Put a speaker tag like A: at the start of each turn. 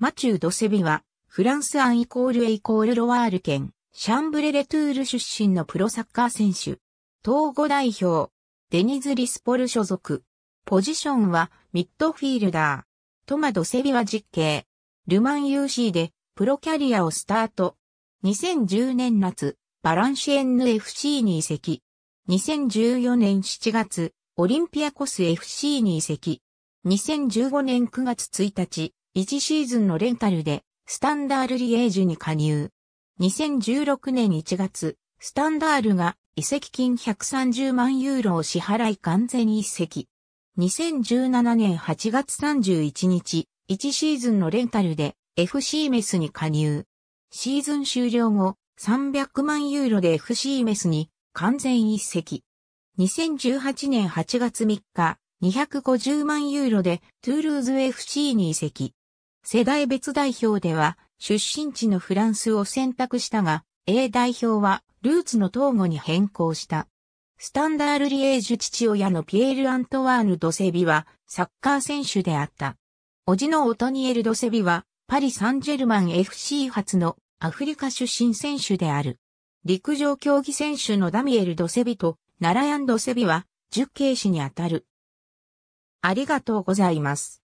A: マチュー・ド・セビは、フランスアンイコールエイコールロワール
B: 県、シャンブレレトゥール出身のプロサッカー選手。統合代表、デニズ・リスポル所属。ポジションは、ミッドフィールダー。トマ・ド・セビは実刑。ルマン UC で、プロキャリアをスタート。2010年夏、バランシエンヌ FC に移籍。2014年7月、オリンピアコス FC に移籍。2015年9月1日、1シーズンのレンタルで、スタンダールリエージュに加入。2016年1月、スタンダールが移籍金130万ユーロを支払い完全移籍。2017年8月31日、1シーズンのレンタルで FC メスに加入。シーズン終了後、300万ユーロで FC メスに完全移籍。2018年8月3日、250万ユーロでトゥールーズ FC に移籍。世代別代表では、出身地のフランスを選択したが、A 代表は、ルーツの統合に変更した。スタンダール・リエージュ父親のピエール・アントワーヌ・ドセビは、サッカー選手であった。おじのオトニエル・ドセビは、パリ・サンジェルマン FC 発のアフリカ出身選手である。陸上競技選手のダミエル・ドセビと、ナラヤン・ドセビは、
A: 10系師にあたる。ありがとうございます。